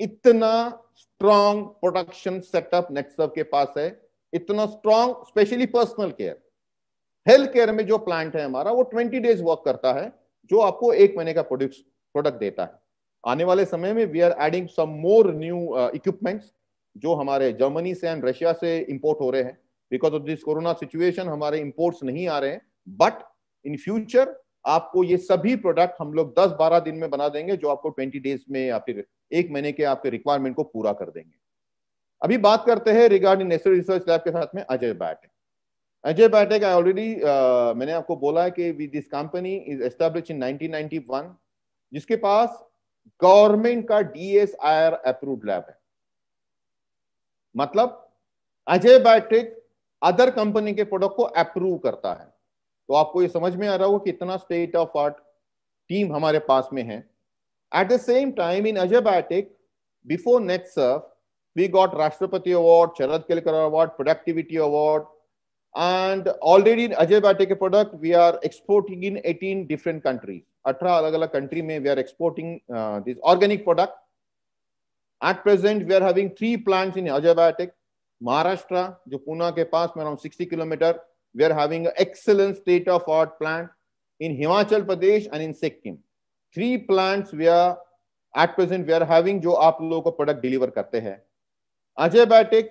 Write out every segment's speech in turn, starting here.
इतना strong production setup नेक्सर्व के पास है इतना strong specially personal care health care में जो प्लांट है हमारा वो ट्वेंटी डेज वर्क करता है जो आपको एक महीने का प्रोडक्ट प्रोडक्ट देता है आने वाले समय में we are adding some more new equipments जो हमारे जर्मनी से एंड रशिया से इंपोर्ट हो रहे हैं because of this corona situation हमारे इंपोर्ट्स नहीं आ रहे हैं बट इन फ्यूचर आपको ये सभी प्रोडक्ट हम लोग 10-12 दिन में बना देंगे जो आपको 20 डेज में या फिर एक महीने के आपके रिक्वायरमेंट को पूरा कर देंगे अभी बात करते हैं रिगार्डिंग नेशनल रिसर्च लैब के साथ में अजय बैटेक अजय बैटेक आई ऑलरेडी मैंने आपको बोला है कि with this company is establish in 1991 जिसके पास गवर्नमेंट का डीएसआईआर अप्रूव्ड लैब है मतलब अजय बैटेक अदर कंपनी के प्रोडक्ट को अप्रूव करता है तो आपको ये समझ में आ रहा होगा कि इतना स्टेट ऑफ आर्ट टीम हमारे पास में है at the same time in अजयबैटिक before net surf we got Rashtrapati Award, Sharad Kelkar Award, Productivity Award, and already in Ajay Bateke product, we are exporting in 18 different countries. 18 अलग अलग country में we are exporting uh, this organic product. At present, we are having three plants in Ajay Batek, Maharashtra, जो पूना के पास में around 60 kilometre we are having an excellent state of art plant in Himachal Pradesh and in Sikkim. Three plants where at present we are having जो आप लोगों को product deliver करते हैं अजेबैटिक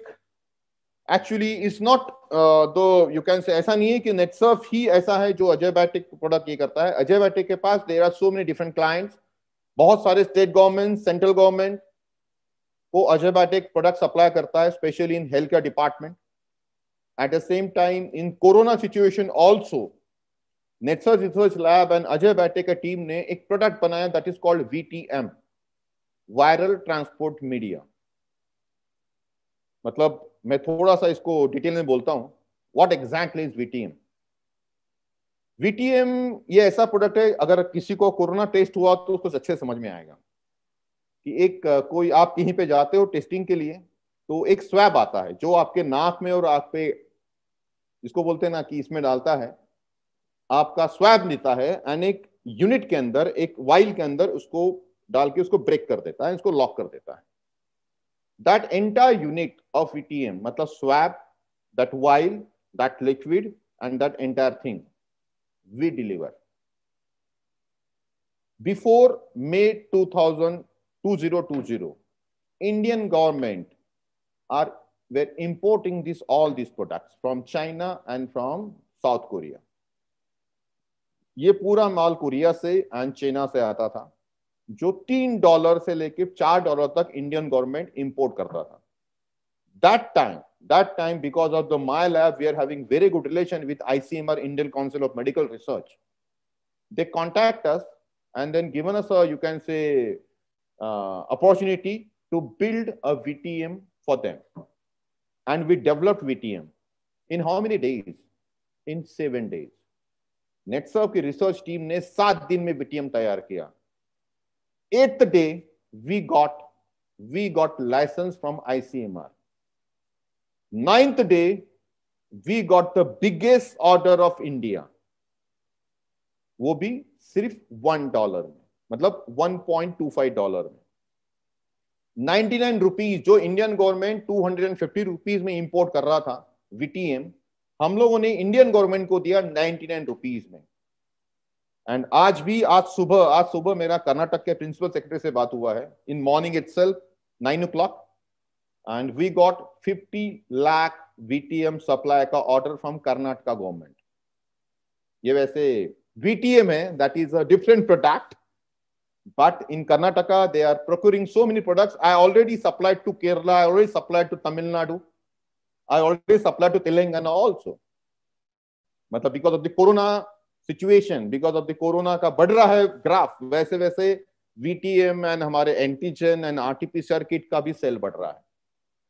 actually is not though you can say ऐसा नहीं है कि नेटसर्फ ही ऐसा है जो अजेबैटिक प्रोडक्ट ये करता है अजेबैटिक के पास there are so many different clients बहुत सारे स्टेट गवर्नमेंट सेंट्रल गवर्नमेंट को अजेबैटिक प्रोडक्ट सप्लाई करता है specially in health care department At the same time, in corona situation also, Netsurge Research Lab and Ajay Batek team ने एक product बनाया that is called VTM, Viral Transport Media. मतलब मैं थोड़ा सा इसको डिटेल में बोलता हूँ what exactly is VTM VTM ये ऐसा प्रोडक्ट है अगर किसी को कोरोना टेस्ट हुआ तो उसको अच्छे समझ में आएगा कि एक कोई आप कहीं पे जाते हो टेस्टिंग के लिए तो एक स्वैब आता है जो आपके नाक में और आप पे इसको बोलते हैं ना कि इसमें डालता है आपका स्वैप लेता है एंड एक यूनिट के अंदर एक वाइल के अंदर उसको डाल के उसको ब्रेक कर देता है इसको लॉक कर देता है that entire unit of ETM मतलब swap that while that liquid and that entire thing we deliver before May to two thousand zero two zero Indian government are were importing this all these products from China and from South Korea. ये पूरा माल Korea से and China से आता था जो तीन dollar से लेके चार डॉलर तक इंडियन गवर्नमेंट इंपोर्ट करता था that time that time because of the My Lab we are having very good relation with ICMR Indian council of medical research they contact us and then given us you can say opportunity to build a VTM for them and we developed VTM. In how many days? In seven days. NetSurf ki research team ne saat din VTM tayar kiya. Eighth day, we got, we got license from ICMR. Ninth day, we got the biggest order of India. Wo bhi sirf one dollar. Matlab 1.25 dollar. Ninety nine rupees जो Indian government two hundred and fifty rupees में import कर रहा था VTM हम लोगों ने Indian government को दिया नाइनटी नाइन रुपीज में एंड आज भी आज सुबह आज सुबह मेरा कर्नाटक के प्रिंसिपल सेक्रेटरी से बात हुआ है in morning itself nine o'clock and we got fifty lakh VTM supply का ऑर्डर फ्रॉम कर्नाटका गवर्नमेंट ये वैसे वीटीएम है that is a different product But in Karnataka, they are procuring so many products. I already supplied to Kerala, I already supplied to Tamil Nadu, I already supplied to Telangana also. मतलब because of the corona situation because of the corona का बढ़ रहा है graph वैसे वैसे VTM and हमारे antigen and RTPCR kit का भी सेल बढ़ रहा है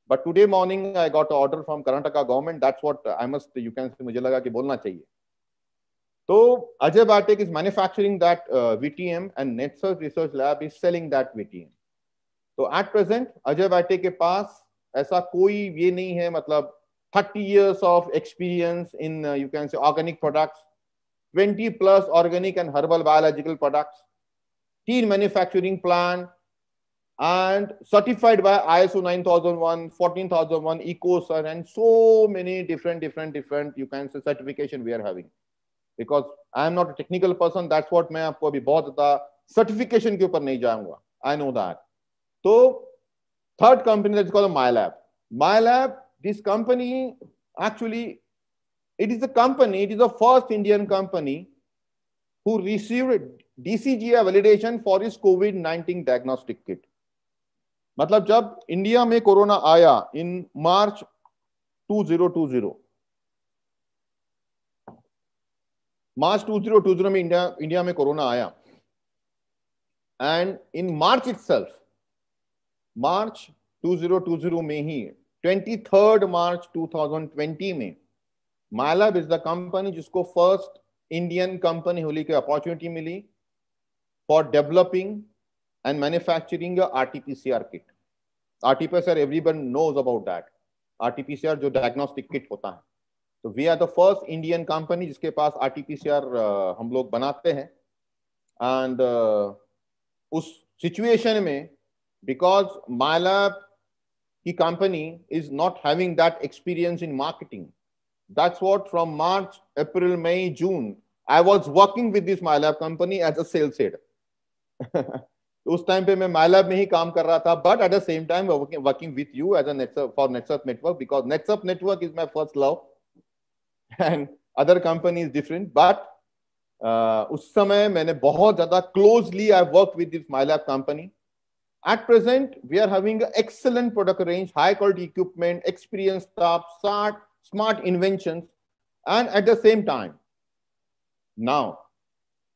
but today morning I got order from Karnataka government that's what I must you can say मुझे लगा कि बोलना चाहिए So Ajay Bartik is manufacturing that uh, VTM and NetSearch Research Lab is selling that VTM. So at present, Ajay Bartik ke paas aisa koi ye nahi hai, 30 years of experience in, uh, you can say, organic products, 20 plus organic and herbal biological products, teen manufacturing plant, and certified by ISO 9001, 14001, ECOSR, and so many different, different, different, you can say, certification we are having. Because I am not a technical person that's what मैं आपको अभी बहुत ज्यादा certification के ऊपर नहीं जाऊंगा I know that तो third company that called My Lab My Lab this company actually it is a company it is a first Indian company who receive dcgi validation for is covid nineteen diagnostic kit मतलब जब India में कोरोना आया in March 2020 March two zero two zero में India India में कोरोना आया and in March it March two zero two zero में ही twenty third March two thousand twenty में मायलब इज द कंपनी जिसको फर्स्ट इंडियन कंपनी होली की अपॉर्चुनिटी मिली for developing and manufacturing RTPCR kit R R T P every everyone knows about that R T P C R जो diagnostic kit होता है तो we are the first Indian company जिसके पास RTPCR uh, हम लोग बनाते हैं एंड uh, उस सिचुएशन में बिकॉज माइलैब की company is not having that experience in marketing that's what from March April मई June i was working with this mylab company as a sales head उस टाइम पे मैं माइलैब में ही काम कर रहा था but at the same time working with you as a for Netsurf network because Netsurf network is my first love And other companies different, but but uh, उस समय मैंने बहुत ज्यादा closely I work with this At present, we are having an excellent product range, high quality equipment, experienced staff, smart, smart inventions, and at the same time, now,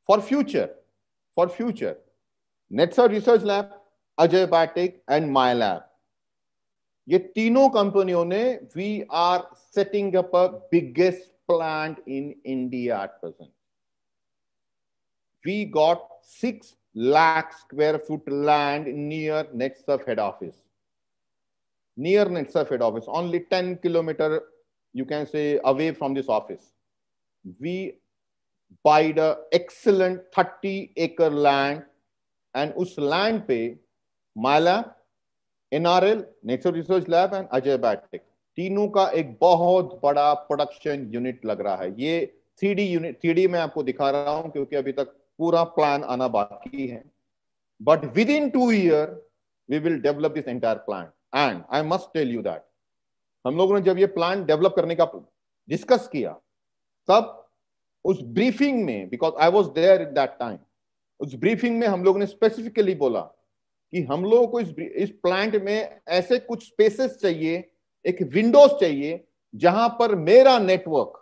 for future, for future, NetSA Research Lab, Ajay and my lab ये तीनों कंपनियों ने we are setting up a biggest plant in India at present we got six lakh square foot land near next of head office near next of head office only ten kilometer you can say away from this office we buy the excellent thirty acre land and उस लैंड पे माला NRL natural resource lab and Ajay biotech तीनों का एक बहुत बड़ा production unit लग रहा है ये three D unit three D में आपको दिखा रहा हूं क्योंकि अभी तक पूरा प्लान आना बाकी है but within two year we will develop this entire plan and I must tell you that हम लोगों ने जब ये प्लान डेवलप करने का डिस्कस किया तब उस ब्रीफिंग में because I was there in that time उस ब्रीफिंग में हम लोगों ने स्पेसिफिकली बोला कि हम लोगों को इस इस प्लांट में ऐसे कुछ स्पेसेस चाहिए एक विंडोज चाहिए जहां पर मेरा नेटवर्क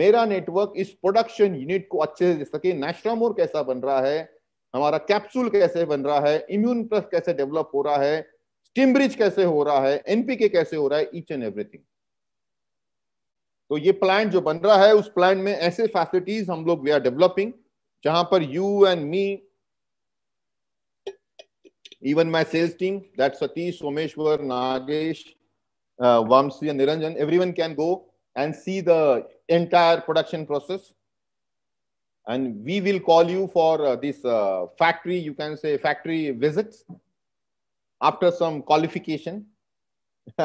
मेरा नेटवर्क इस प्रोडक्शन यूनिट को अच्छे से दे सके मोर कैसा बन रहा है हमारा कैप्सूल कैसे बन रहा है इम्यून प्लस कैसे डेवलप हो रहा है स्टिमब्रिज कैसे हो रहा है एनपीके कैसे हो रहा है ईच एंड एवरीथिंग तो ये प्लांट जो बन रहा है उस प्लांट में ऐसे फैसिलिटीज हम लोग वी आर डेवलपिंग जहां पर you and me Even my sales team, that's Satish, Someshwar, Nagesh, uh, Vamsi, and Niranjan, everyone can go and see the entire production process. And we will call you for uh, this uh, factory, you can say factory visits after some qualification.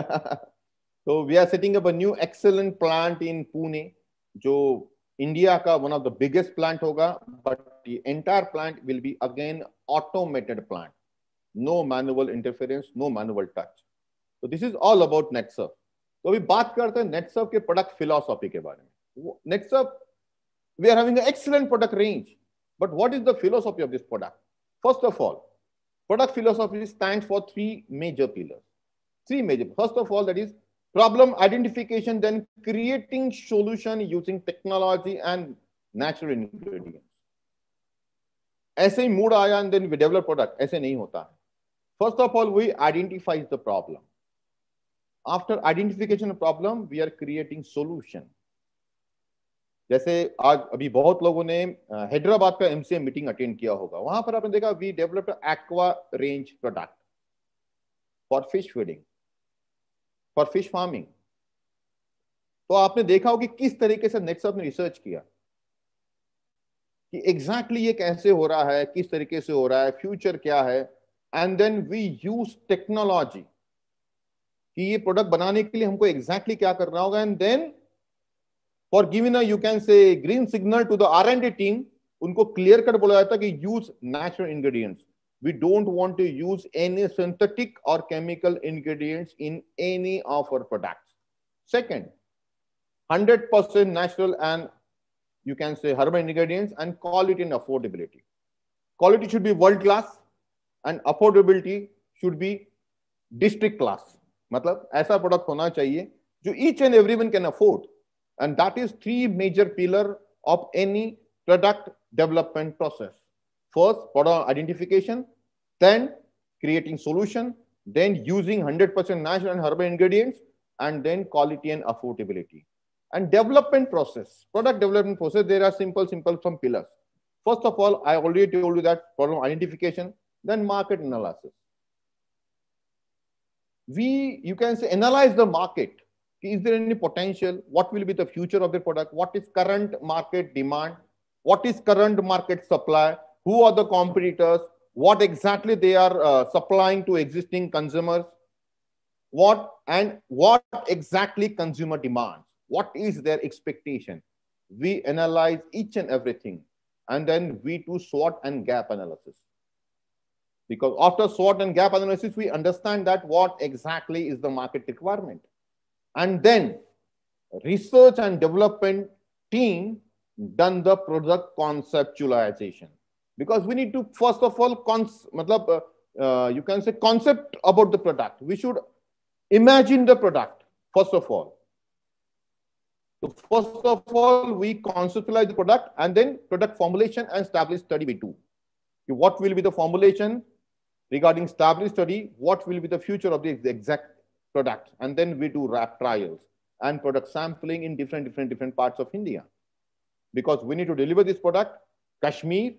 so we are setting up a new excellent plant in Pune, जो India one of the biggest plant plant But the entire plant will be again automated plant no manual interference, no manual touch. So this is all about NetSurf. So we talk about हैं NetSurf के product NetSurf we are having an excellent product range, but what is the philosophy of this product? First of all, product philosophy stands for three major pillars. Three major. First of all, that is problem identification, then creating solution using technology and natural ingredients. ऐसे ही mood आया and then we develop product ऐसे नहीं होता है First of all, we identify the problem. After identification of problem, we are creating solution. जैसे आज अभी बहुत लोगों ने हैदराबाद का एमसीएम मीटिंग अटेंड किया होगा वहां पर आपने देखा we developed aqua range product for fish feeding for fish farming तो आपने देखा हो कि किस तरीके से नेक्स्ट ने रिसर्च किया कि एग्जैक्टली exactly ये कैसे हो रहा है किस तरीके से हो रहा है फ्यूचर क्या है and then we use technology कि ये प्रोडक्ट बनाने के लिए हमको एग्जैक्टली exactly क्या करना होगा and then for giving you can say green signal to the R and D team उनको क्लियर कट बोला जाता है कि use natural ingredients we don't want to use any synthetic or chemical ingredients in any of our products. Second, 100% natural and you can say herbal ingredients and quality and affordability. Quality should be world class. And affordability should be district class. मतलब ऐसा product होना चाहिए जो each and everyone can afford and that is three major pillar of any product development process first product identification, then creating solution, then using 100% natural and herbal ingredients, and then quality and affordability. And development process, product development process, there are simple, simple some pillars. First of all, I already told you that problem identification, then market analysis. We, you can say, analyze the market. Is there any potential? What will be the future of the product? What is current market demand? What is current market supply? Who are the competitors? What exactly they are uh, supplying to existing consumers? What and what exactly consumer demands? What is their expectation? We analyze each and everything and then we do SWOT and gap analysis. Because after SWOT and gap analysis, we understand that what exactly is the market requirement. And then research and development team done the product conceptualization. Because we need to first of all, cons matlab, uh, uh you can say concept about the product. We should imagine the product first of all. So first of all, we conceptualize the product and then product formulation and establish study B2. What will be the formulation? regarding stability study, what will be the future of the exact product? And then we do RAP trials and product sampling in different, different, different parts of India. Because we need to deliver this product, Kashmir,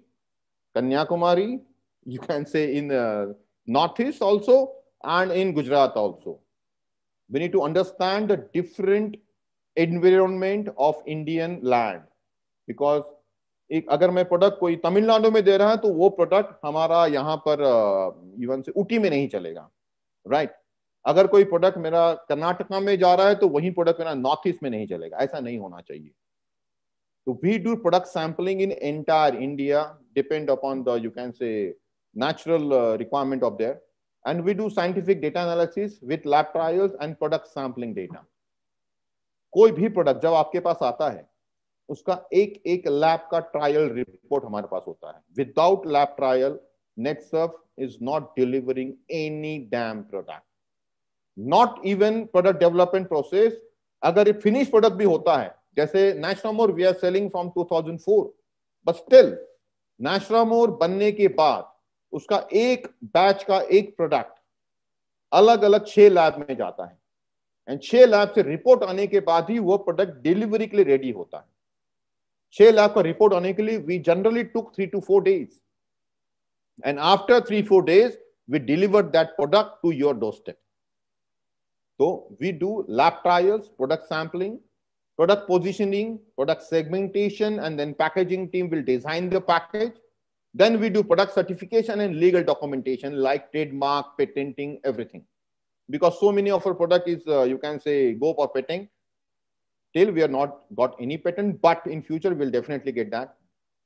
Kanyakumari, you can say in uh, Northeast also, and in Gujarat also. We need to understand the different environment of Indian land because एक अगर मैं product कोई तमिलनाडु में दे रहा है तो वो product हमारा यहाँ पर इवन से ऊटी में नहीं चलेगा राइट अगर कोई प्रोडक्ट मेरा कर्नाटका में जा रहा है तो वही प्रोडक्ट मेरा नॉर्थ ईस्ट में नहीं चलेगा ऐसा नहीं होना चाहिए तो we do product sampling in entire India depend upon the you can say natural requirement of there and we do scientific data analysis with lab trials and product sampling data कोई भी प्रोडक्ट जब आपके पास आता है उसका एक एक lab का ट्रायल रिपोर्ट हमारे पास होता है without lab trial Netsurf is not delivering any damn product not even product development process अगर फिनिश प्रोडक्ट भी होता है जैसे Naturamore we are selling from 2004 but still Naturamore बनने के बाद उसका एक बैच का एक प्रोडक्ट अलग अलग छह लैब में जाता है एंड छह लैब से रिपोर्ट आने के बाद ही वो प्रोडक्ट डिलीवरी के लिए रेडी होता है छह लाख report रिपोर्ट आने के लिए we generally took three to four days and after three four days we deliver that product to your doorstep तो we do lab trials product positioning product segmentation and then packaging team will design the package then we do product certification and legal documentation like trademark patenting everything because so many of our product is uh, you can say go for patenting till we are not got any patent but in future we'll definitely get that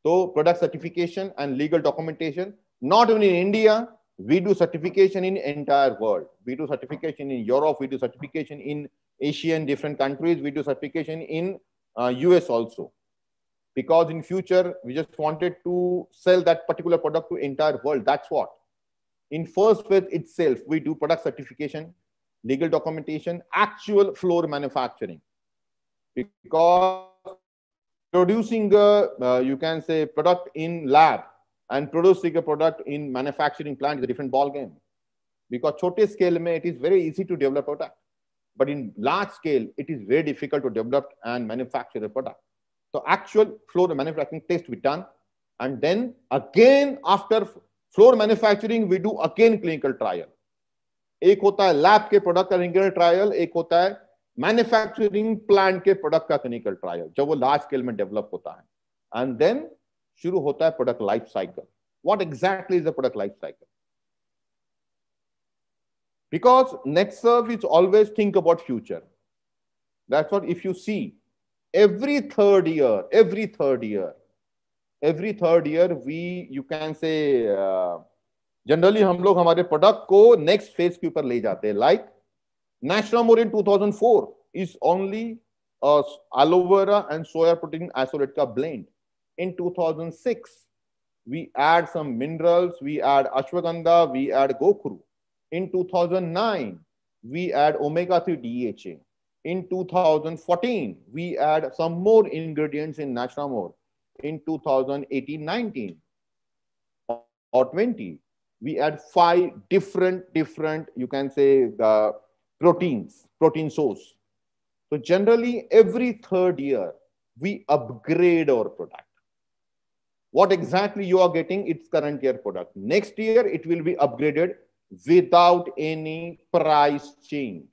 so product certification and legal documentation not only in india we do certification in entire world we do certification in europe we do certification in asian different countries we do certification in uh, us also because in future we just wanted to sell that particular product to entire world that's what in first phase itself we do product certification legal documentation actual floor manufacturing because producing a, uh, you can say, product in lab and producing a product in manufacturing plant is a different ball game. Because chote scale mein, it is very easy to develop product. But in large scale, it is very difficult to develop and manufacture a product. So actual floor manufacturing test we done. And then again, after floor manufacturing, we do again clinical trial. एक होता है lab के product का clinical trial एक होता है manufacturing plant के product का क्लिनिकल ट्रायल जब वो लार्ज स्केल में डेवलप होता है एंड देन शुरू होता है product life cycle what exactly is the product life cycle because netserve is always think about future that's what if you see every third year every third year every third year we you can say uh, generally हम लोग हमारे product को next phase के ऊपर ले जाते हैं like National More in 2004 is only uh, aloe vera and soya protein isolate ka blend. In 2006, we add some minerals, we add ashwagandha, we add gokru. In 2009, we add omega-3 DHA. In 2014, we add some more ingredients in National More. In 2018, 19 or 20, we add five different, different, you can say the proteins, protein source. So generally every third year, we upgrade our product. What exactly you are getting, it's current year product. Next year, it will be upgraded without any price change.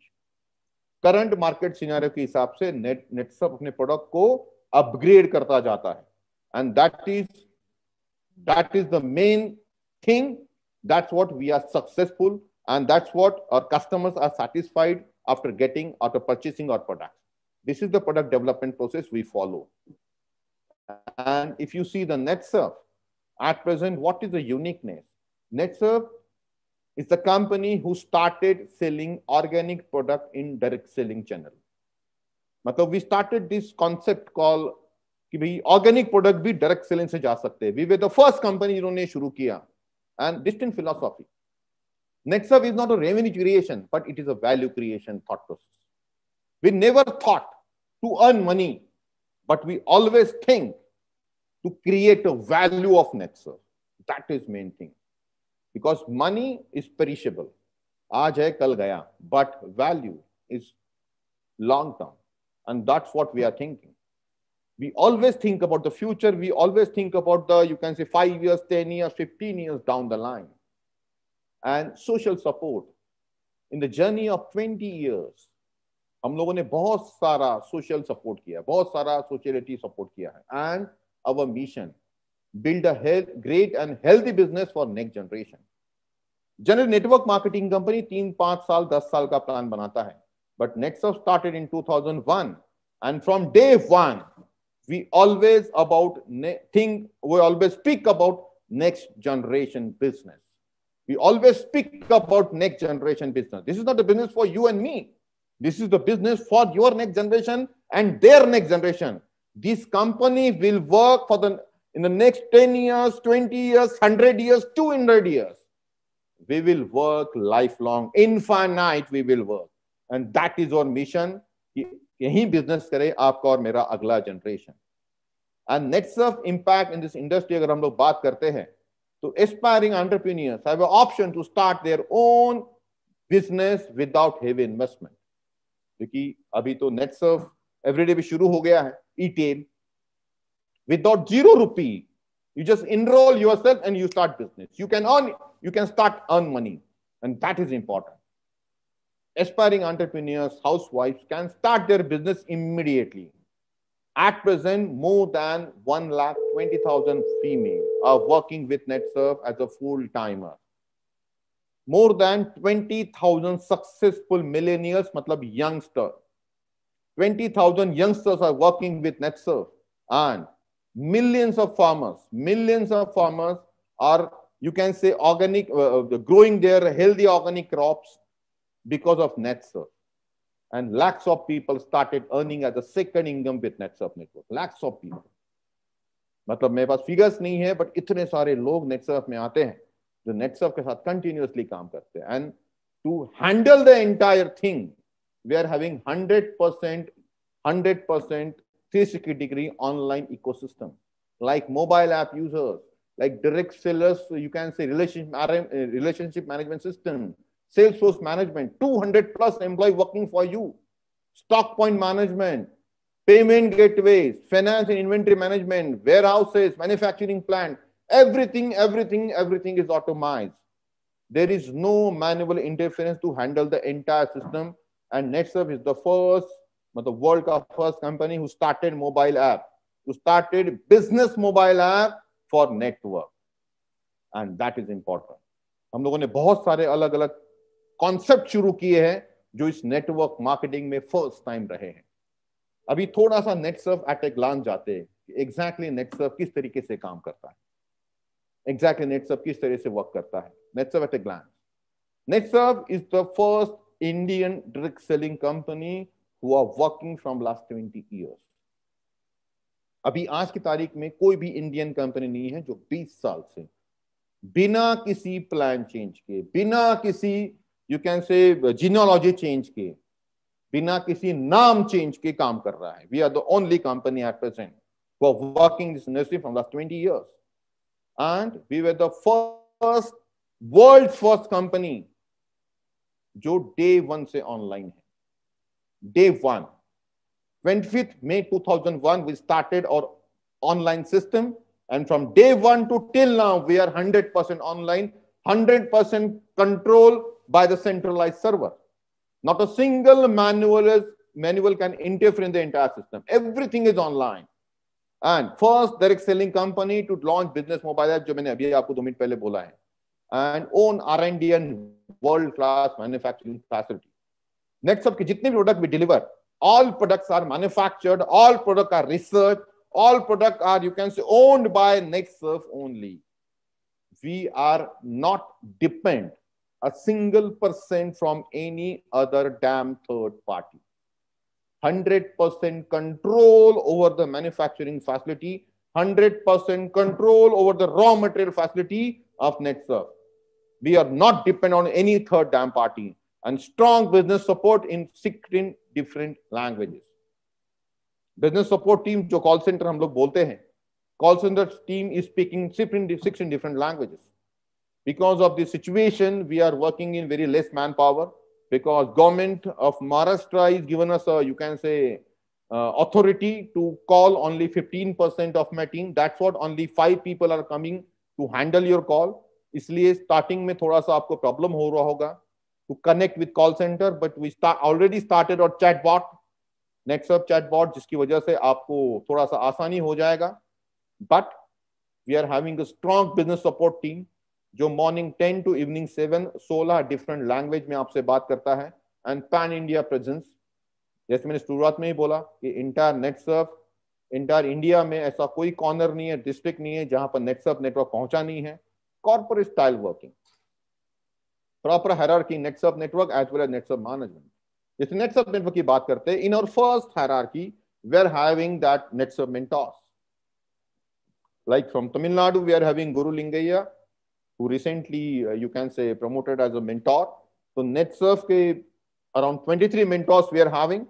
Current market scenario के हिसाब से net नेटसप अपने product को upgrade करता जाता है and that is that is the main thing. That's what we are successful. And that's what our customers are satisfied after getting, after purchasing our product. This is the product development process we follow. And if you see the NetSurf at present, what is the uniqueness? NetSurf is the company who started selling organic product in direct selling channel. मतलब we started this concept called कि भाई direct selling भी direct selling से जा सकते हैं we were the first company जिन्होंने शुरू किया and Next up is not a revenue creation, but it is a value creation thought process. We never thought to earn money, but we always think to create a value of Nexus. That is main thing. Because money is perishable. Aaj hai, kal gaya. But value is long term. And that's what we are thinking. We always think about the future. We always think about the, you can say, 5 years, 10 years, 15 years down the line. and social support. In the journey of 20 years, हम लोगों ने बहुत सारा social support किया बहुत सारा sociality support किया है and our mission build a health, great and healthy business for next generation. General network marketing company तीन पांच साल दस साल का प्लान बनाता है but next started in 2001 and from day one we always about think we always speak about next generation business We always speak about next generation business. This is not a business for you and me. This is the business for your next generation and their next generation. This company will work for the in the next 10 years, 20 years, 100 years, 200 years. We will work lifelong, infinite we will work. And that is our mission. यही business करे आपका और मेरा अगला generation and Netsurf impact in this industry अगर हम लोग बात करते हैं so, aspiring entrepreneurs have an option to start their own business without heavy investment. क्योंकि अभी तो NetSurf everyday भी शुरू हो without zero rupee you just enroll yourself and you start business you can earn you can start earn money and that is important aspiring entrepreneurs housewives can start their business immediately at present, more than 1,20,000 females are working with NetServe as a full-timer. More than 20,000 successful millennials, matlab youngsters, 20,000 youngsters are working with NetServe and millions of farmers, millions of farmers are, you can say, organic, uh, uh growing their healthy organic crops because of NetServe and lakhs of people started earning as a second income with NetSurf network. Lakhs of people. मतलब मेरे पास figures नहीं है but इतने सारे लोग नेटसर्फ में आते हैं जो नेटसर्फ के साथ कंटिन्यूसली काम करते हैं and to handle the entire thing we are having 100 percent 100 percent 360 degree online ecosystem like mobile app users like direct sellers you can say relationship relationship management system Salesforce management, 200 plus employee working for you, stock point management, payment gateways, finance and inventory management, warehouses, manufacturing plant, everything, everything, everything is automated. There is no manual interference to handle the entire system. And NetServe is the first, the world first company who started mobile app, who started business mobile app for network. And that is important. हम लोगों ने बहुत सारे अलग अलग concept शुरू किए हैं जो इस नेटवर्क मार्केटिंग में फर्स्ट टाइम रहे हैं अभी थोड़ा सा Netsurf at a glance जाते हैं एग्जैक्टली नेट सर्फ किस तरीके से काम करता है एग्जैक्टली नेट सर्फ किस तरह से वर्क करता है Netsurf at a glance Netsurf is the first Indian drug selling company who are working from last twenty years अभी आज की तारीख में कोई भी इंडियन कंपनी नहीं है जो 20 साल से बिना किसी प्लान चेंज के बिना किसी you can say genealogy change के बिना किसी नाम चेंज के काम कर रहा है we are the only company at present for working this this from last twenty 20 and we were the first world first company जो डे वन से ऑनलाइन है day one twenty fifth May two thousand one we started और online system and from day one to till now we are hundred percent online hundred percent control by the centralized server. Not a single manual is manual can interfere in the entire system. Everything is online. And first, direct selling company to launch business mobile app, which I have आपको दो minute And own R&D and world class manufacturing facility. Next up, जितने product we deliver, all products are manufactured, all products are researched, all products are you can say owned by NextSurf only. We are not dependent a single percent from any other damn third party. 100% control over the manufacturing facility, 100% control over the raw material facility of NetServe. We are not dependent on any third damn party and strong business support in 16 different languages. Business support team, जो call center, we call बोलते team is speaking 16 different languages because of the situation we are working in very less manpower because government of maharashtra is given us a you can say uh, authority to call only 15% of my team that's what only five people are coming to handle your call इसलिए starting में थोड़ा सा आपको problem हो रहा होगा to connect with call center but we already started और chat bot next chat bot जिसकी वजह से आपको थोड़ा सा आसानी हो जाएगा but we are having a strong business support team जो morning ten to evening seven सोलह डिफरेंट लैंग्वेज में आपसे बात करता है एंड पैन इंडिया प्रेजेंस जैसे मैंने शुरुआत में ही बोला कि इंटायर नेटसर्फ इंटायर इंडिया में ऐसा कोई कॉर्नर नहीं है डिस्ट्रिक्ट नहीं है जहां पर नेटसर्फ नेटवर्क पहुंचा नहीं है corporate style working proper hierarchy Netsurf network as well as Netsurf management जैसे नेटसर्फ नेटवर्क की बात करते हैं इन और first hierarchy were having that that network mentors. Like from Tamil Nadu, we are having Guru Lingayya. who recently, uh, you can say, promoted as a mentor. So NetSurf ke around 23 mentors we are having.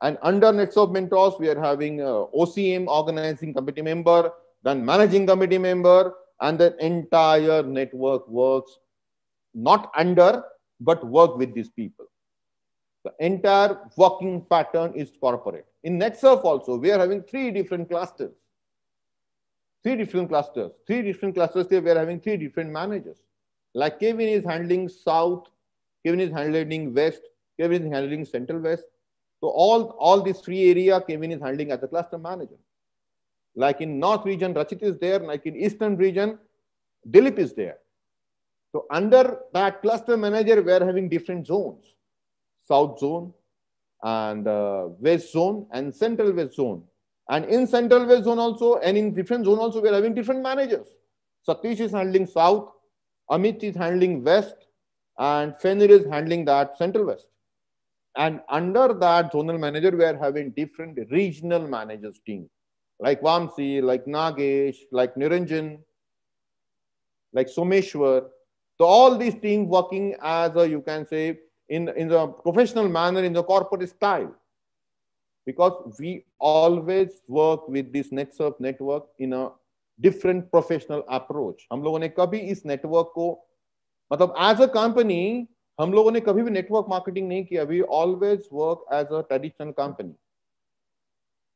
And under NetSurf mentors, we are having uh, OCM, organizing committee member, then managing committee member, and the entire network works not under, but work with these people. The entire working pattern is corporate. In NetSurf also, we are having three different clusters three different clusters. Three different clusters, they were having three different managers. Like Kevin is handling South, Kevin is handling West, Kevin is handling Central West. So all, all these three area Kevin is handling as a cluster manager. Like in North region, Rachit is there. Like in Eastern region, Dilip is there. So under that cluster manager, we are having different zones. South zone and uh, West zone and Central West zone. And in central west zone also, and in different zone also, we are having different managers. Satish is handling south, Amit is handling west, and Fenir is handling that central west. And under that zonal manager, we are having different regional managers team, like Vamsi, like Nagesh, like Niranjan, like Someshwar. So all these teams working as a, you can say, in, in the professional manner, in the corporate style. because we always work with this NetSerp network in a different professional approach. हम लोगों ने कभी इस network को मतलब as a company हम लोगों ने कभी भी network marketing नहीं किया. We always work as a traditional company.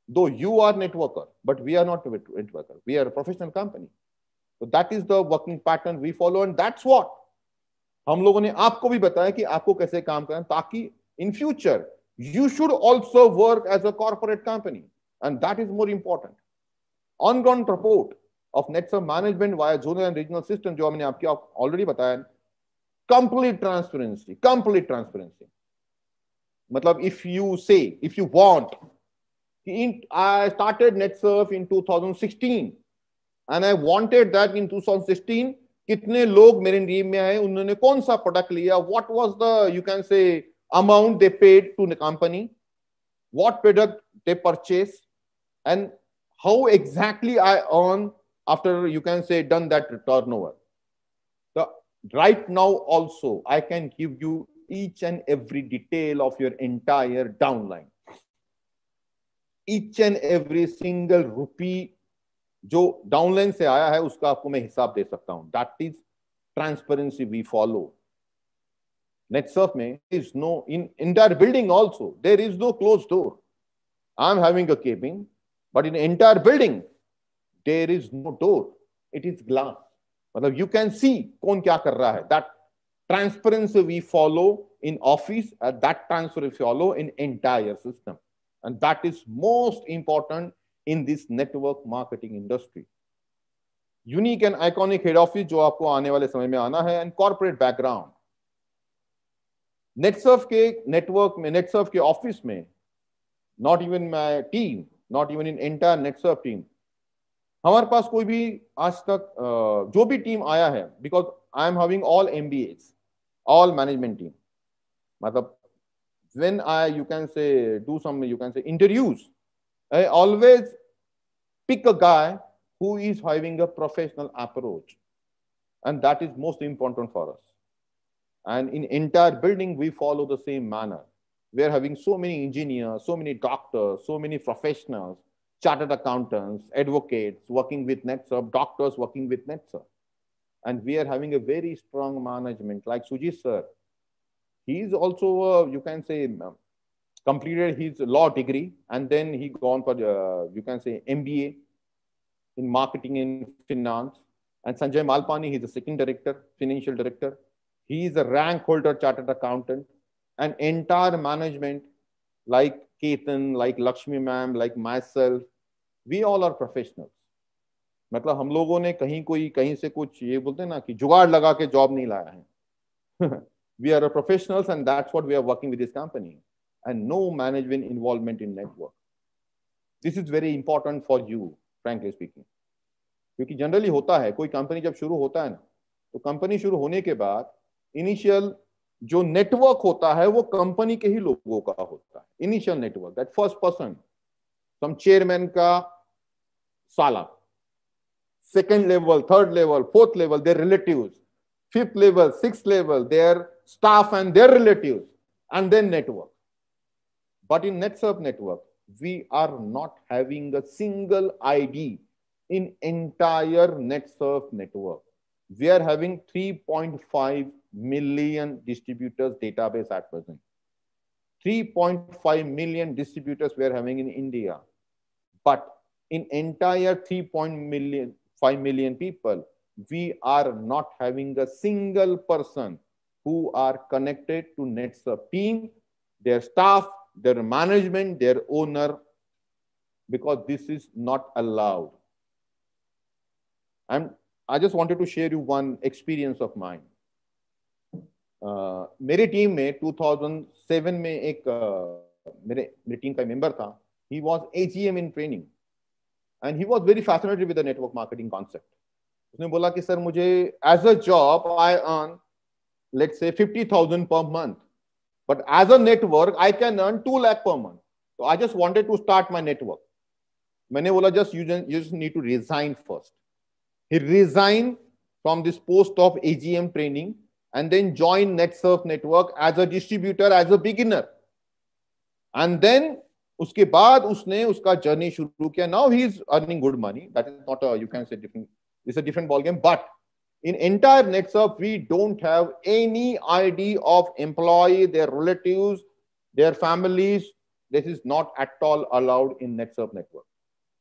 Though you are networker, but we are not networker. We are a professional company. So that is the working pattern we follow and that's what हम लोगों ने आपको भी बताया कि आपको कैसे काम करना ताकि in future you should also work as a corporate company. And that is more important. On-ground support of nets management via zonal and regional system, which I have already बताया, complete transparency, complete transparency. मतलब if you say, if you want, in, I started NetSurf in 2016 and I wanted that in 2016 कितने log मेरे team में आए उन्होंने कौन सा product लिया what was the you amount they paid to the company, what product they purchase, and how exactly I earn after you can say done that turnover. So right now also, I can give you each and every detail of your entire downline. Each and every single rupee जो downline से आया है उसका आपको मैं हिसाब दे सकता हूं that is transparency we follow NetSurf me is no in entire building also there is no closed door. i am having a cabin, but in entire building there is no door. It is glass. matlab you can see kon kya kar raha hai That transparency we follow in office, uh, that transparency follow in entire system, and that is most important in this network marketing industry. Unique and iconic head office जो आपको आने वाले समय में आना है and corporate background नेटसर्फ के network में नेटसर्फ के ऑफिस में not even my team not even in entire NetSurf team हमारे पास कोई भी आज तक जो भी टीम आया है because I am having all M B As all management team मतलब when I you can say do some you can say interviews I always pick a guy who is having a professional approach and that is most important for us And in entire building, we follow the same manner. We are having so many engineers, so many doctors, so many professionals, chartered accountants, advocates working with NetSurf, doctors working with NetSurf. And we are having a very strong management like Sujit sir. He is also, you can say, um, completed his law degree and then he gone for, uh, you can say, MBA in marketing and finance. And Sanjay Malpani, he's the second director, financial director. He is a rank holder chartered accountant and entire management like Ketan, like Lakshmi ma'am, like myself, we all are professionals. मतलब हम लोगों ने कहीं कोई कहीं से कुछ ये बोलते हैं ना कि जुगाड़ लगा के जॉब नहीं लाया है we are professionals and that's what we are working with this company and no management involvement in network this is very important for you frankly speaking क्योंकि जनरली होता है कोई कंपनी जब शुरू होता है ना तो कंपनी शुरू होने के बाद इनिशियल जो नेटवर्क होता है वो कंपनी के ही लोगों का होता है initial network that first person some chairman का साला second level third level fourth level their relative fifth level six level their staff and their relative and then network but but in netsep network we are not having a single id in entire netsurf network we are having 3.5 million distributors database at present. 3.5 million distributors we are having in India. But in entire 3.5 million, million people, we are not having a single person who are connected to NetSub team, their staff, their management, their owner, because this is not allowed. I'm, I just wanted to share you one experience of mine. मेरी team में 2007 में एक मेरे मेरी team का member था he was AGM in training and he was very fascinated with the network marketing concept उसने बोला कि सर मुझे as a job I earn let's say 50000 per month but as a network I can earn 2 lakh per month तो I just wanted to start my network मैंने बोला just you just need to resign first he resign from this post of AGM training and then join NetSurf network as a distributor, as a beginner. And then उसके बाद उसने उसका journey शुरू किया now he is earning good money that is not you can say different it's a different But in entire NetSurf, we don't have any ID of employee, their relatives, their families. This is not at all allowed in NetSurf network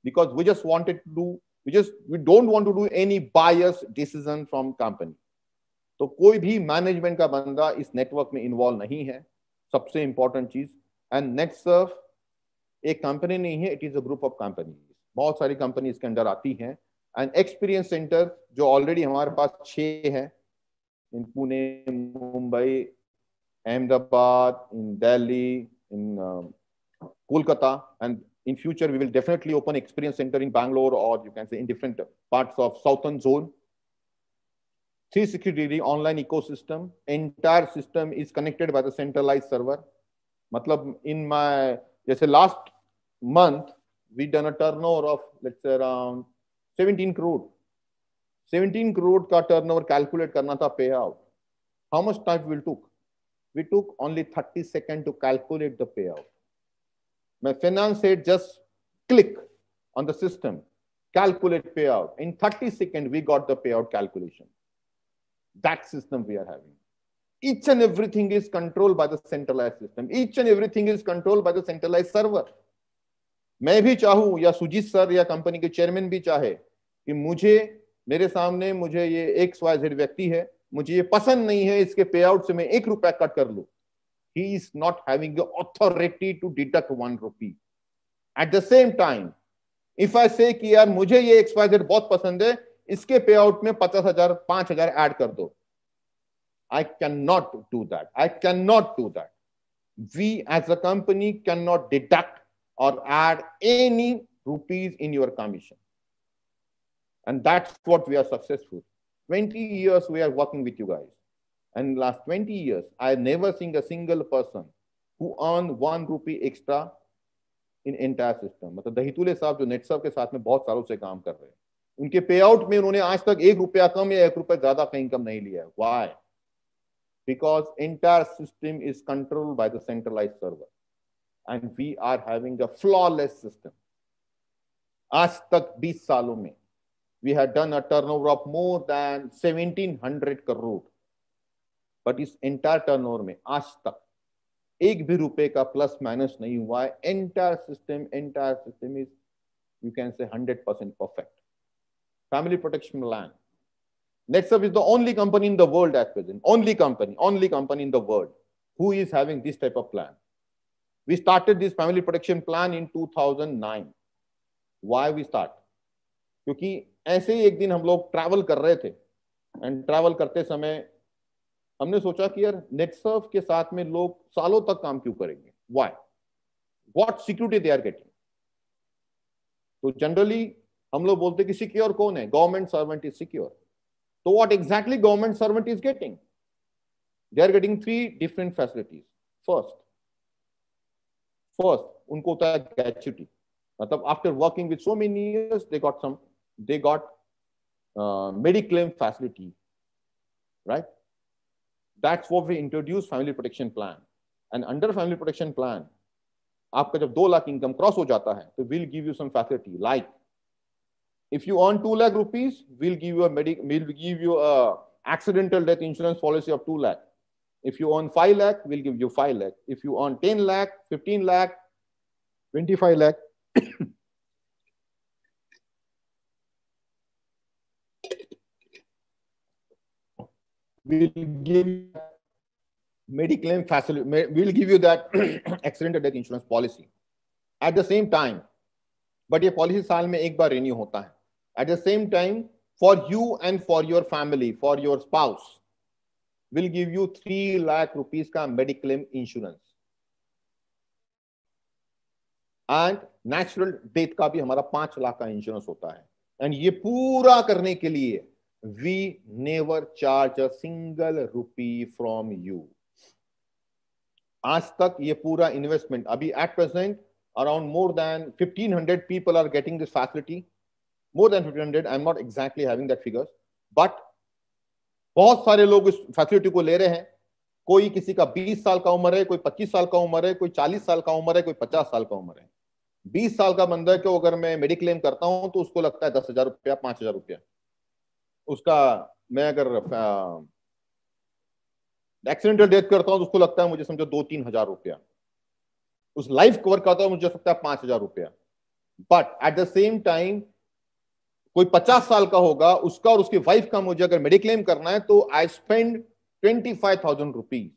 because we just wanted to do, we just, we don't want to do any biased decision from company. तो कोई भी management का बंदा इस network में involve नहीं है सबसे इंपॉर्टेंट चीज एंड नेट सर्व एक कंपनी नहीं है it is a group of company बहुत सारी कंपनी इसके अंडर आती हैं एंड एक्सपीरियंस सेंटर जो ऑलरेडी हमारे पास छः हैं in Pune Mumbai Ahmedabad in Delhi in Kolkata and in future we will definitely open experience centre in Bangalore और you can say in different parts of southern zone 360 degree online ecosystem entire system is connected by the centralized server matlab in my jaise last month we done a turnover of let's say around 17 crore 17 crore ka turnover calculate karna tha payout how much time will took we took only 30 second to calculate the payout my finance said just click on the system calculate payout in 30 second we got the payout calculation That system we are having. Each and everything is controlled by the centralized system. Each and everything is controlled by the centralized server. मैं भी चाहूं या Sujit sir या company के chairman भी चाहे कि मुझे मेरे सामने मुझे ये एक्स जेड व्यक्ति है मुझे ये पसंद नहीं है इसके पे आउट से मैं एक रुपया कट कर लू he is not having authority to deduct one rupee at the same time if I say कि यार मुझे ये एक्स वाई जेड बहुत पसंद है इसके पे आउट में पचास हजार पांच हजार एड कर दो I can not do that I can not do that we as a company cannot deduct or add any rupees in your commission. And that's what we are successful. 20 years we are working with you guys. And last 20 years, I never seen a single person who earned one rupee extra in entire system. मतलब दहितुले साहब जो नेटसर्व के साथ में बहुत सालों से काम कर रहे हैं उनके पे आउट में उन्होंने आज तक एक रुपया कम या एक रुपया ज्यादा का इनकम नहीं लिया है why because entire system is control by the centralize server and we are having a flawless system आज तक 20 सालों में we had done a turnover of more than 1700 crore but इस एंटायर टर्नओवर में आज तक एक भी रुपए का प्लस माइनस नहीं हुआ है entire system entire system is you can say 100 percent perfect family protection plan. NetServe is the only company in the world at present, only company, only company in the world who is having this type of plan. We started this family protection plan in 2009. Why we start? kyunki aise hi ek din hum log travel kar rahe the and travel karte samay humne socha ki yaar NetSurf ke sath mein log सालों tak kaam kyu karenge why what security they are getting so generally हम लोग बोलते कि secure कौन है government servant is secure तो what exactly government servant is getting they are getting three different facilities first first उनको होता है ग्रेचुटी मतलब after working with so many years they got some they got mediclaim facility right that's what we introduce family protection plan and under family protection plan आपका जब दो lakh income cross हो जाता है तो will give you some facility like if you earn 2 lakh rupees, we'll give you a medic, we'll give you a accidental death insurance policy of 2 lakh. If you earn 5 lakh, we'll give you 5 lakh. If you earn 10 lakh, 15 lakh, 25 lakh. we'll give mediclaim facility, we'll give you that accidental death insurance policy. At the same time, But ये policy साल में ek बार renew hota hai at the same time for you and for your family, for your spouse, will give you 3 lakh rupees ka mediclaim insurance. And natural death का भी हमारा पांच लाख का insurance होता है एंड ये पूरा करने के लिए we never charge a single rupee from you आज तक ये पूरा इन्वेस्टमेंट अभी at present around more than 1500 people are getting this facility more than 1500 I am not exactly having that figures but बहुत सारे लोग इस फैसिलिटी को ले रहे हैं कोई किसी का 20 साल का उम्र है कोई 25 साल का उम्र है कोई 40 साल का उम्र है कोई 50 साल का उम्र है 20 साल का बंदा को अगर मैं मेडिक्लेम करता हूं तो उसको लगता है दस हजार रुपया पांच हजार रुपया उसका मैं अगर एक्सीडेंटल डेथ करता हूं तो उसको लगता है मुझे समझो दो तीन हजार रुपया उस लाइफ कवर करता हूं मुझे लगता है पांच हजार रुपया but at the same time कोई पचास साल का होगा उसका और उसकी वाइफ का मुझे अगर मेडिक्लेम करना है तो I spend twenty five thousand rupees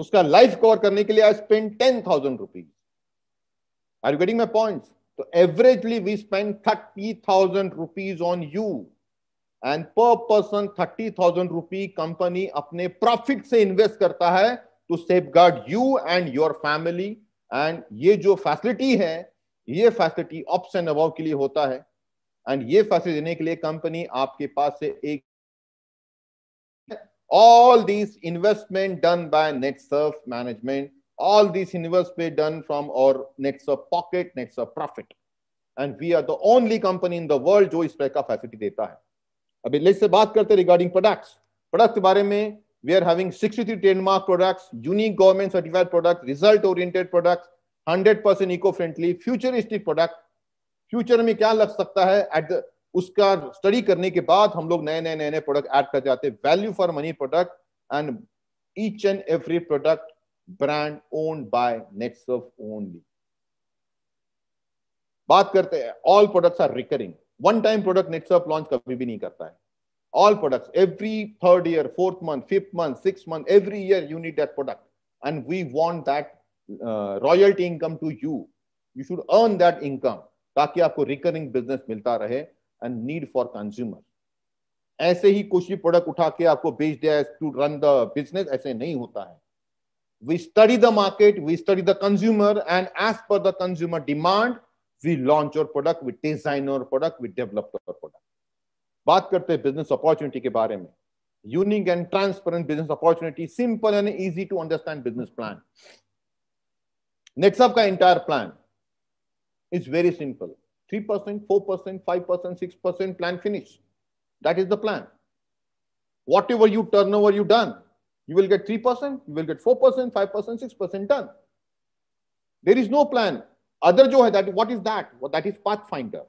उसका लाइफ कवर करने के लिए I spend ten thousand rupees are you getting my point तो averagely we spend thirty thousand rupees on you and per person thirty thousand rupee company अपने profit से invest करता है to safeguard you and your family and ये जो facility है ये facility option about के लिए होता है एंड ये फैसिलिटी देने के लिए कंपनी आपके पास से एक all these investment done management all this investment done from और from our pocket pocket, NetSurf profit and we are the only company in the world जो इस तरह का फैसिलिटी देता है अभी लेट्स से बात करते हैं रिगार्डिंग प्रोडक्ट्स प्रोडक्ट के बारे में we are having 63 trademark products unique government certified product result oriented products 100% eco friendly futuristic product future में क्या लग सकता है एट द उसका स्टडी करने के बाद हम लोग नए नए नए नए प्रोडक्ट ऐड कर जाते हैं value for money product and each and every product brand owned by NetSurf only बात करते हैं all products are recurring one time product NetSurf launch कभी भी नहीं करता है all products every third year fourth month fifth month six month every year you need that product and we want that uh, royalty income you you you should earn ताकि आपको recurring business मिलता रहे and need for consumer ऐसे ही कुछ भी product उठा के आपको बेच दिया टू रन द बिजनेस ऐसे नहीं होता है we study the market we study the consumer and as per the consumer demand we launch our product we design our product we develop our बात करते हैं बिजनेस अपॉर्चुनिटी के बारे में unique and transparent business opportunity simple and easy to understand business plan NetSurf का entire plan It's very simple. 3%, 4%, 5%, 6% plan finish. That is the plan. Whatever you turnover you done, you will get 3%, you will get 4%, 5%, 6% done. There is no plan. Other jo hai that, what is that? Well, that is Pathfinder.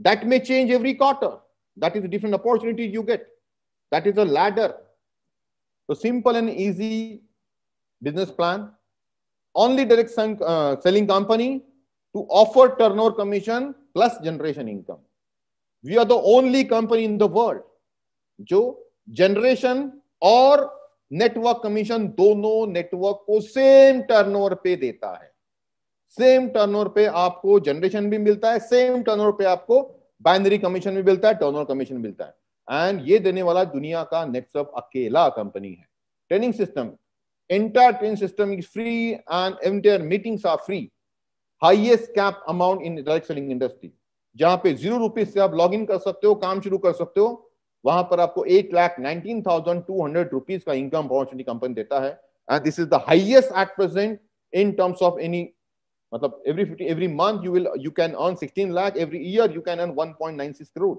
That may change every quarter. That is different opportunities you get. That is a ladder. So simple and easy business plan. Only direct uh, selling company to offer turnover commission plus generation income. We are the only company in the world जो generation और network commission दोनों network को same turnover पे देता है same turnover पे आपको generation भी मिलता है सेम टर्नओवर पे आपको बाइनरी कमीशन भी मिलता है टर्नओवर कमीशन मिलता है एंड ये देने वाला दुनिया का नेटसअप अकेला कंपनी है training system entire training system is free and entire meetings are free highest cap amount in direct selling industry जहां पे जीरो रुपीज से आप लॉग इन कर सकते हो काम शुरू कर सकते हो वहां पर आपको eight lakh nineteen thousand two hundred rupees का इनकम अपॉर्चुनिटी कंपनी देता है and this is the highest at present in terms of any मतलब every every month you will you can earn sixteen lakh every year you can earn one point nine six crore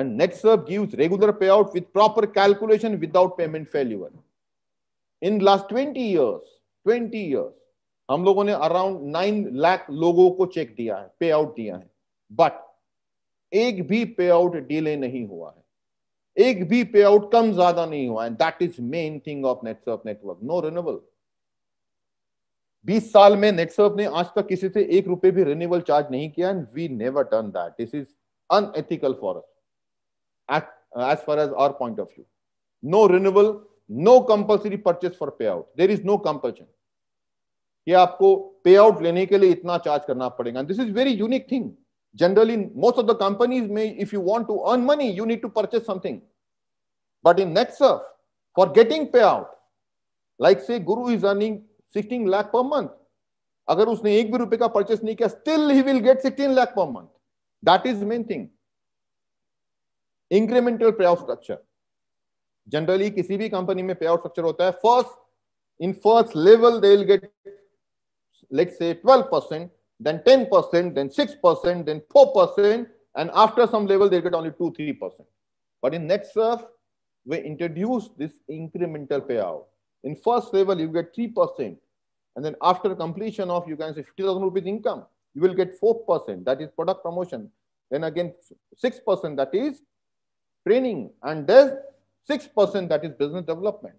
and serve NextServe regular pay out with proper calculation without payment failure in last twenty years twenty years हम लोगों ने around nine lakh लोगों को check दिया है पे out दिया है बट एक भी पे आउट डिले नहीं हुआ है एक भी पे आउट कम ज्यादा नहीं हुआ है that is main thing of network network no renewable 20 साल में नेटवर्क ने आज तक किसी से एक रुपए भी रिन्यूएबल चार्ज नहीं किया and we never done that this is unethical for us as far as our point of view no No no compulsory purchase for pay out there is no compulsion. कि आपको पे out लेने के लिए इतना charge करना पड़ेगा this is very unique thing generally most of the companies में if you want to earn money you need to purchase something but in for getting pay out like say Guru is earning sixteen lakh per month अगर उसने एक भी रुपए का purchase नहीं किया still he will get sixteen lakh per month that is main thing incremental pay out structure generally किसी भी कंपनी में पे आउट स्ट्रक्चर होता है first in first level they will get let's say 12%, then 10%, then 6%, then 4%, and after some level, they get only 2 3%. But in NetSurf, we introduce this incremental payout. In first level, you get 3%. And then after completion of, you can say 50,000 rupees income, you will get 4%, that is product promotion. Then again, 6% that is training, and then 6% that is business development.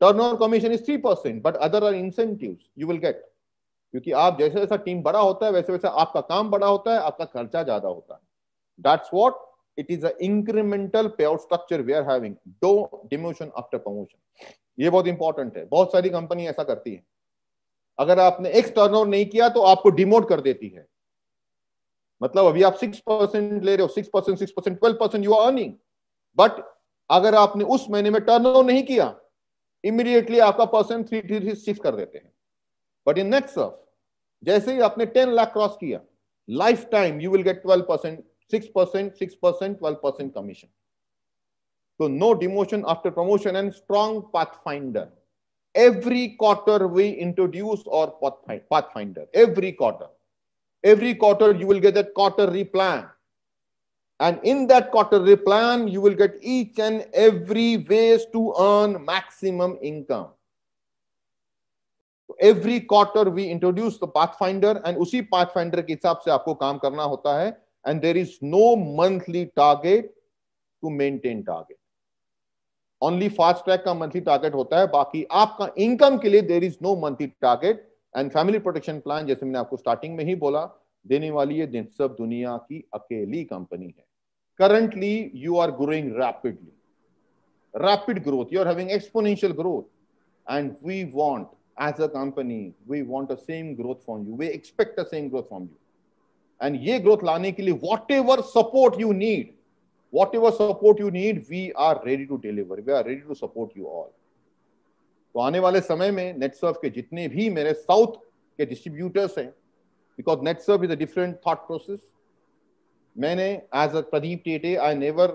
Turnover commission is three percent but other are incentive you will get क्योंकि आप जैसे जैसा team बड़ा होता है वैसे वैसे आपका काम बड़ा होता है आपका खर्चा ज्यादा होता है that's what it is incremental pay out structure we are having दो डिमोशन आफ्टर प्रमोशन ये बहुत इंपॉर्टेंट है बहुत सारी कंपनी ऐसा करती है अगर आपने एक्स टर्न नहीं किया तो आपको डिमोट कर देती है मतलब अभी आप सिक्स परसेंट ले रहे हो six percent six percent twelve percent you are earning but अगर आपने उस महीने में टर्न नहीं किया इमीडिएटली आपका person three three three shift कर देते हैं बट इन नेक्स्ट सर्फ जैसे ही आपने टेन लाख क्रॉस किया life time you will get twelve percent six percent six percent twelve percent commission तो no demotion after promotion and strong pathfinder every quarter we introduce और pathfinder every quarter every quarter you will get that quarter replan And in that quarterly plan, you will get each and every ways to earn maximum income. Every quarter we introduce the pathfinder and उसी pathfinder के हिसाब से आपको काम करना होता है and there is no monthly target to maintain target only fast track का मंथली टारगेट होता है बाकी आपका इनकम के लिए there is no monthly target and family protection plan जैसे मैंने आपको स्टार्टिंग में ही बोला देने वाली ये सब दुनिया की अकेली कंपनी है currently you are growing rapidly. Rapid growth, you're having exponential growth. And we want, as a company, we want the same growth from you. We expect the same growth from you. And ye growth lane ke liye, whatever support you need, whatever support you need, we are ready to deliver. We are ready to support you all. तो आने वाले समय में नेटसर्व के जितने भी मेरे south के डिस्ट्रीब्यूटर्स हैं because Netsurf is a different thought process मैंने एज अ प्रदीप टेटे I never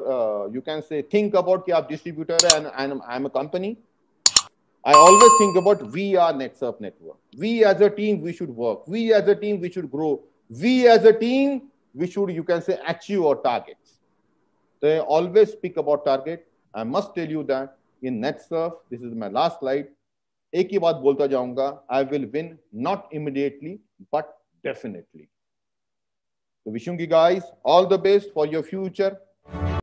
you can say think about कि आप डिस्ट्रीब्यूटर है and I I am a company I always think about we are Netsurf network we as a team we should work we as a team we should grow we as a team we should you can say achieve our targets तो always speak about target I must tell you that in Netsurf this is my last light एक ही बात बोलता जाऊंगा I will win not immediately but definitely So wishing you guys all the best for your future